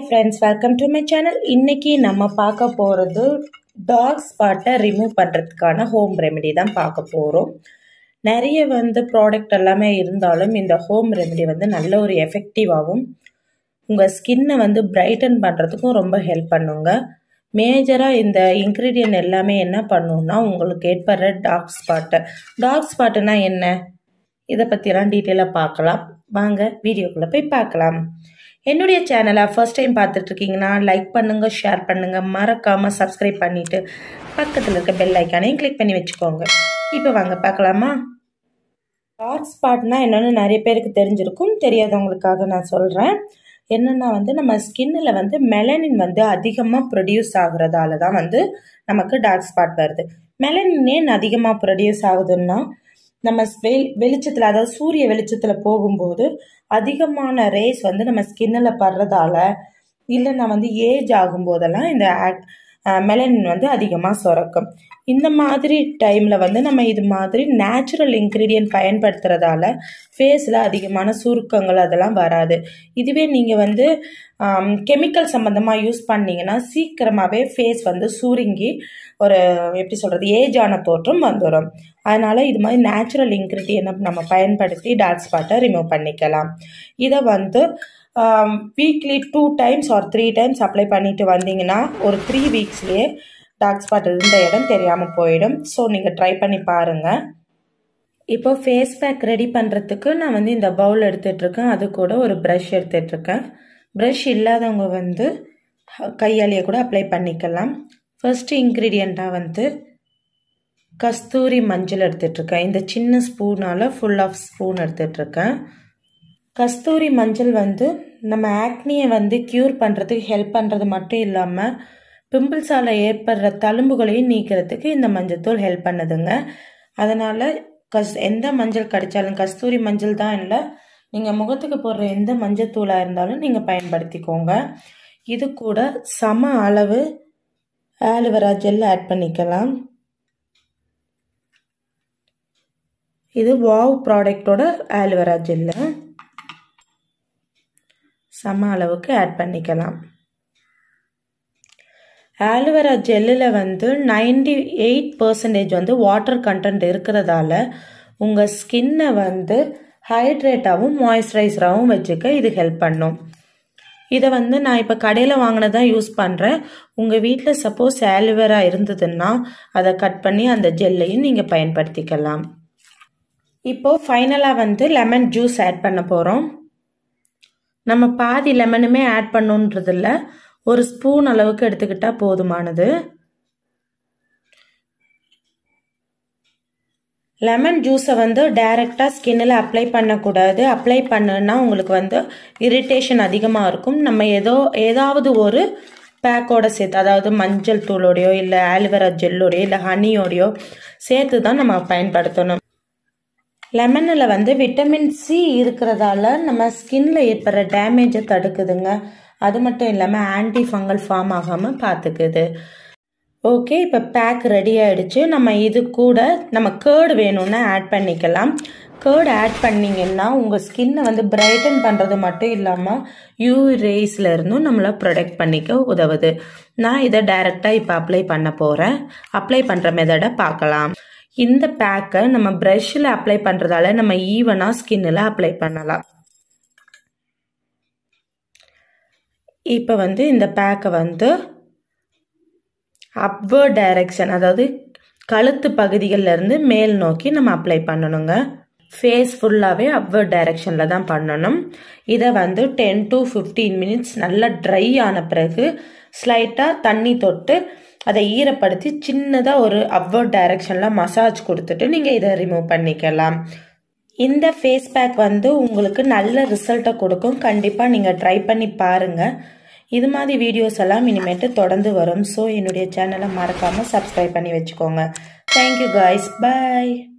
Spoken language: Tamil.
hi friends welcome to my channel இன்றைக்கி நம்ம பார்க்க போகிறது டார்க் ஸ்பாட்டை ரிமூவ் பண்ணுறதுக்கான ஹோம் ரெமெடி தான் பார்க்க போகிறோம் நிறைய வந்து ப்ராடக்ட் எல்லாமே இருந்தாலும் இந்த ஹோம் ரெமெடி வந்து நல்ல ஒரு எஃபெக்டிவாகவும் உங்கள் ஸ்கின்னை வந்து பிரைட்டன் பண்ணுறதுக்கும் ரொம்ப ஹெல்ப் பண்ணுங்க மேஜராக இந்த இன்க்ரீடியன்ட் எல்லாமே என்ன பண்ணுன்னா உங்களுக்கு ஏற்படுற டார்க் ஸ்பாட்டை டார்க் ஸ்பாட்டுனா என்ன இதை பற்றிலாம் டீட்டெயிலாக பார்க்கலாம் வாங்க வீடியோக்குள்ளே போய் பார்க்கலாம் என்னுடைய சேனலை ஃபர்ஸ்ட் டைம் பார்த்துட்ருக்கீங்கன்னா லைக் பண்ணுங்கள் ஷேர் பண்ணுங்கள் மறக்காமல் சப்ஸ்கிரைப் பண்ணிவிட்டு பக்கத்தில் இருக்க பெல் ஐக்கானையும் கிளிக் பண்ணி வச்சுக்கோங்க இப்போ வாங்க பார்க்கலாமா டார்க் ஸ்பாட்னால் என்னென்னு நிறைய பேருக்கு தெரிஞ்சிருக்கும் தெரியாதவங்களுக்காக நான் சொல்கிறேன் என்னென்னா வந்து நம்ம ஸ்கின்னில் வந்து மெலனின் வந்து அதிகமாக ப்ரொடியூஸ் ஆகிறதால தான் வந்து நமக்கு டார்க் ஸ்பாட் வருது மெலனின் ஏன் அதிகமாக ப்ரொடியூஸ் ஆகுதுன்னா நம்ம வெளிச்சத்துல வெளிச்சத்தில் அதாவது சூரிய வெளிச்சத்தில் போகும்போது அதிகமான ரேஸ் வந்து நம்ம ஸ்கின்னில் படுறதால இல்லைன்னா வந்து ஏஜ் ஆகும்போதெல்லாம் இந்த மெலனின் வந்து அதிகமாக சுரக்கும் இந்த மாதிரி டைமில் வந்து நம்ம இது மாதிரி நேச்சுரல் இன்க்ரீடியன்ட் பயன்படுத்துகிறதால ஃபேஸில் அதிகமான சுருக்கங்கள் அதெல்லாம் வராது இதுவே நீங்கள் வந்து கெமிக்கல் சம்மந்தமாக யூஸ் பண்ணிங்கன்னா சீக்கிரமாகவே ஃபேஸ் வந்து சுருங்கி ஒரு எப்படி சொல்கிறது ஏஜான தோற்றம் வந்துடும் அதனால் இது மாதிரி நேச்சுரல் இன்க்ரீடியனை நம்ம பயன்படுத்தி டார்க் ஸ்பாட்டை ரிமூவ் பண்ணிக்கலாம் இதை வந்து weekly two times or three times apply பண்ணிவிட்டு வந்தீங்கன்னா ஒரு த்ரீ வீக்ஸ்லேயே டார்க் ஸ்பாட் இருந்த இடம் தெரியாமல் போயிடும் ஸோ நீங்கள் ட்ரை பண்ணி பாருங்கள் இப்போ ஃபேஸ் பேக் ரெடி பண்ணுறதுக்கு நான் வந்து இந்த பவுல் எடுத்துகிட்ருக்கேன் அது கூட ஒரு ப்ரஷ் எடுத்துகிட்ருக்கேன் ப்ரஷ் இல்லாதவங்க வந்து கையாலேயே கூட அப்ளை பண்ணிக்கலாம் ஃபர்ஸ்ட் இன்க்ரீடியண்ட்டாக வந்து கஸ்தூரி மஞ்சள் எடுத்துகிட்ருக்கேன் இந்த சின்ன ஸ்பூனால் ஃபுல் ஆஃப் ஸ்பூன் எடுத்துகிட்ருக்கேன் கஸ்தூரி மஞ்சள் வந்து நம்ம ஆக்னியை வந்து க்யூர் பண்ணுறதுக்கு ஹெல்ப் பண்ணுறது மட்டும் இல்லாமல் பிம்பிள்ஸால் ஏற்படுற தழும்புகளையும் நீக்கிறதுக்கு இந்த மஞ்சத்தூள் ஹெல்ப் பண்ணுதுங்க அதனால் கஸ் எந்த மஞ்சள் கிடைச்சாலும் கஸ்தூரி மஞ்சள் தான் இல்லை நீங்கள் முகத்துக்கு போடுற எந்த மஞ்சத்தூளாக இருந்தாலும் நீங்கள் பயன்படுத்திக்கோங்க இது கூட சம அளவு ஆலுவரா ஜெல் ஆட் பண்ணிக்கலாம் இது வாவ் ப்ராடக்டோட ஆலுவரா ஜெல்லு சம அளவுக்கு ஆட் பண்ணிக்கலாம் ஆலுவேரா ஜெல்லில் வந்து நைன்டி எயிட் பர்சன்டேஜ் வந்து வாட்டர் கண்டென்ட் இருக்கிறதால உங்கள் ஸ்கின்னை வந்து ஹைட்ரேட்டாகவும் மாய்ஸ்சரைசராகவும் வச்சுக்க இது ஹெல்ப் பண்ணும் இதை வந்து நான் இப்போ கடையில் வாங்கினதான் யூஸ் பண்ணுறேன் உங்கள் வீட்டில் சப்போஸ் ஆலுவேரா இருந்ததுன்னா அதை கட் பண்ணி அந்த ஜெல்லையும் நீங்கள் பயன்படுத்திக்கலாம் இப்போது ஃபைனலாக வந்து லெமன் ஜூஸ் ஆட் பண்ண போகிறோம் நம்ம பாதி லெமனுமே ஆட் பண்ணுன்றதில்ல ஒரு ஸ்பூன் அளவுக்கு எடுத்துக்கிட்டால் போதுமானது லெமன் ஜூஸை வந்து டைரெக்டாக ஸ்கின்னில் அப்ளை பண்ணக்கூடாது அப்ளை பண்ணுன்னா உங்களுக்கு வந்து இரிட்டேஷன் அதிகமாக இருக்கும் நம்ம ஏதோ ஏதாவது ஒரு பேக்கோட சேர்த்து அதாவது மஞ்சள் தூளோடையோ இல்லை ஆலிவரா ஜெல்லோடையோ இல்லை ஹனியோடையோ சேர்த்து தான் நம்ம பயன்படுத்தணும் லெமனில் வந்து விட்டமின் சி இருக்கிறதால நம்ம ஸ்கின்ல ஏற்படுற டேமேஜை தடுக்குதுங்க அது மட்டும் இல்லாமல் ஆன்டி ஃபங்கல் ஃபார்ம் ஆகாமல் பார்த்துக்குது ஓகே இப்போ பேக் ரெடி ஆகிடுச்சு நம்ம இது கூட நம்ம கேர்டு வேணும்னா ஆட் பண்ணிக்கலாம் கேர்டு ஆட் பண்ணிங்கன்னா உங்கள் ஸ்கின்னை வந்து பிரைட்டன் பண்ணுறது மட்டும் இல்லாமல் யூ ரேஸ்லேருந்தும் நம்மளை ப்ரொடெக்ட் பண்ணிக்க உதவுது நான் இதை டைரெக்டாக இப்போ அப்ளை பண்ண போகிறேன் அப்ளை பண்ணுற மெதடை பார்க்கலாம் இந்த பேக்கை நம்ம ப்ரஷில் அப்ளை பண்ணுறதால நம்ம ஈவனாக ஸ்கின்னில் அப்ளை பண்ணலாம் இப்போ வந்து இந்த பேக்கை வந்து அப்வர்ட் டைரக்ஷன் அதாவது கழுத்து பகுதிகளிலேருந்து மேல் நோக்கி நம்ம அப்ளை பண்ணணுங்க ஃபேஸ் ஃபுல்லாகவே அப்வர்ட் டைரக்ஷனில் தான் பண்ணணும் இதை வந்து டென் டு ஃபிஃப்டீன் மினிட்ஸ் நல்லா ட்ரை ஆன பிறகு ஸ்லைட்டாக தண்ணி தொட்டு அதை ஈரப்படுத்தி சின்னதாக ஒரு அப்வர்ட் டைரக்ஷனில் மசாஜ் கொடுத்துட்டு நீங்கள் இதை ரிமூவ் பண்ணிக்கலாம் இந்த ஃபேஸ் பேக் வந்து உங்களுக்கு நல்ல ரிசல்ட்டை கொடுக்கும் கண்டிப்பாக நீங்கள் ட்ரை பண்ணி பாருங்கள் இது மாதிரி வீடியோஸ் எல்லாம் இனிமேட்டு தொடர்ந்து வரும் ஸோ என்னுடைய சேனலை மறக்காமல் சப்ஸ்கிரைப் பண்ணி வச்சுக்கோங்க தேங்க்யூ காய்ஸ் பாய்